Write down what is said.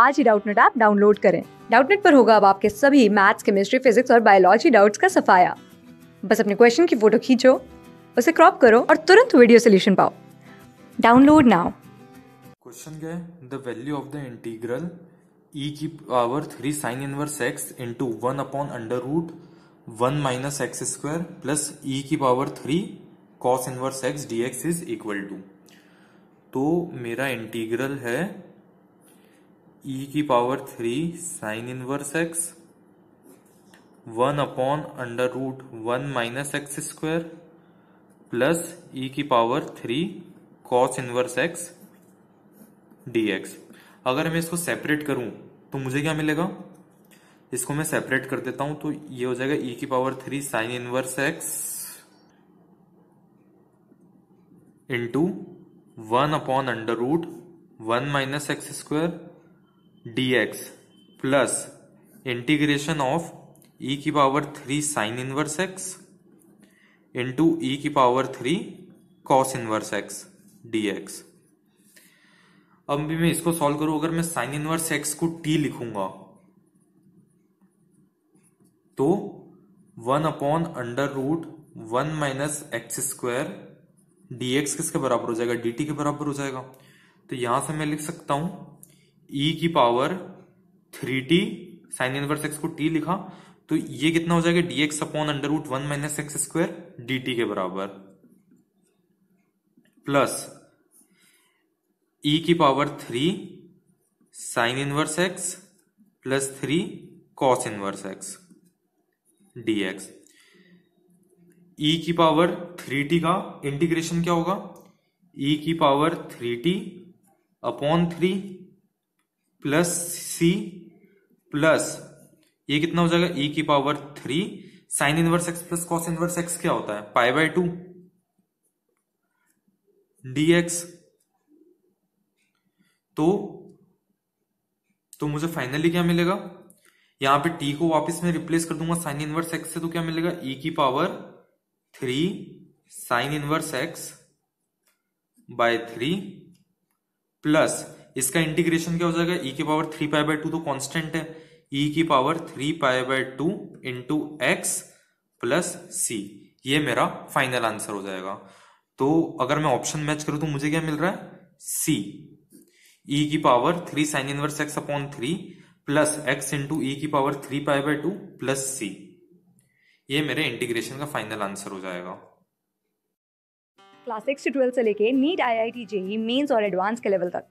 आज ही Doubtnut app download करें डाउटनेट पर होगा अब आपके सभी मैथ्स केमिस्ट्री फिजिक्स और बायोलॉजी डाउट्स का सफाया बस अपने क्वेश्चन की फोटो खींचो उसे क्रॉप करो और तुरंत वीडियो सोल्यूशन पाओ डाउनलोड नाउ क्वेश्चन क्या है the value of the integral E की power three sine inverse X into one upon under root one minus X square plus E की power three cos inverse X D X is equal to तो मेरा integral है ई e की power three sine inverse X one upon under root one minus X square plus E की power three cos inverse X D X अगर मैं इसको separate करूं तो मुझे क्या मिलेगा इसको मैं सेपरेट कर देता हूं तो ये हो जाएगा ई e की power three sine inverse X into one upon under root one minus X square dx plus integration of e की power three sine inverse x into ई की power three cos inverse X D X अब भी मैं इसको solve करूं अगर मैं sine inverse X को टी लिखूंगा तो one upon under root one minus X square D X किसके बराबर हो जाएगा डी टी के बराबर हो जाएगा तो यहां से मैं लिख सकता हूं ई e की power three T sine inverse X को टी लिखा तो ये कितना हो जाएगा D X upon under root one minus X square D T के बराबर प्लस ई e की power three sine inverse x plus three cos inverse X D X E की पावर थ्री टी का इंटीग्रेशन क्या होगा E e की power three T upon three plus C plus ये कितना हो जाएगा ई e की power three sine inverse x plus cos inverse x क्या होता है pi by two d x तो तो मुझे फाइनली क्या मिलेगा यहां पे टी को वापस मैं रिप्लेस कर दूंगा साइन इनवर्स एक्स से तो क्या मिलेगा ई e की power three sine inverse x by three plus इसका इंटीग्रेशन क्या हो जाएगा ई e की power three pi by two तो कॉन्स्टेंट है ई e की power three pi by two into x plus c ये मेरा फाइनल आंसर हो जाएगा तो अगर मैं ऑप्शन मैच करूं तो मुझे क्या मिल रहा है सी ई e की power three sine inverse x upon three plus x into ई की power three pi by two plus c ये मेरे इंटीग्रेशन का फाइनल आंसर हो जाएगा क्लास सिक्स से ट्वेल्थ से लेके NEET IIT JEE mains और एडवांस के लेवल तक